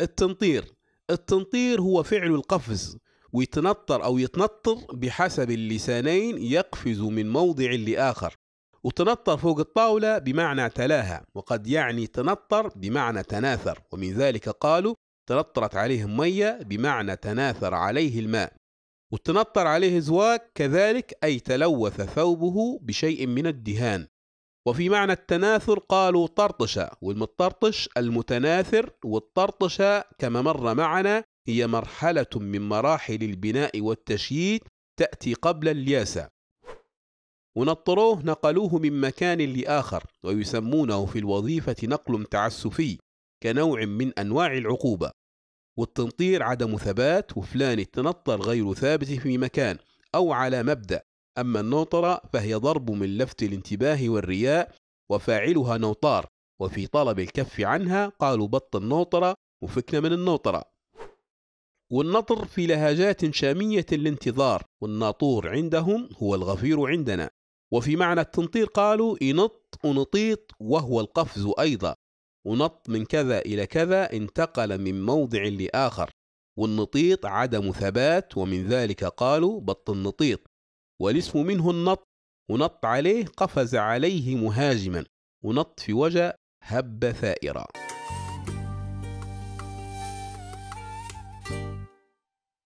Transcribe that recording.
التنطير التنطير هو فعل القفز ويتنطر أو يتنطر بحسب اللسانين يقفز من موضع لآخر وتنطر فوق الطاولة بمعنى تلاها وقد يعني تنطر بمعنى تناثر ومن ذلك قالوا تنطرت عليه مية بمعنى تناثر عليه الماء وتنطر عليه زواك كذلك أي تلوث ثوبه بشيء من الدهان وفي معنى التناثر قالوا طرطشة والمطرطش المتناثر والطرطشة كما مر معنا هي مرحلة من مراحل البناء والتشييد تأتي قبل الياسة ونطروه نقلوه من مكان لآخر ويسمونه في الوظيفة نقل تعسفي كنوع من أنواع العقوبة والتنطير عدم ثبات وفلان التنطر غير ثابت في مكان أو على مبدأ أما النوطرة فهي ضرب من لفت الانتباه والرياء وفاعلها نوطار وفي طلب الكف عنها قالوا بط النوطرة وفكنا من النوطرة والنطر في لهجات شامية الانتظار والناطور عندهم هو الغفير عندنا وفي معنى التنطير قالوا ينط ونطيط وهو القفز أيضا ونط من كذا إلى كذا انتقل من موضع لآخر والنطيط عدم ثبات ومن ذلك قالوا بط النطيط والاسم منه النط ونط عليه قفز عليه مهاجما ونط في وجه هب ثائرا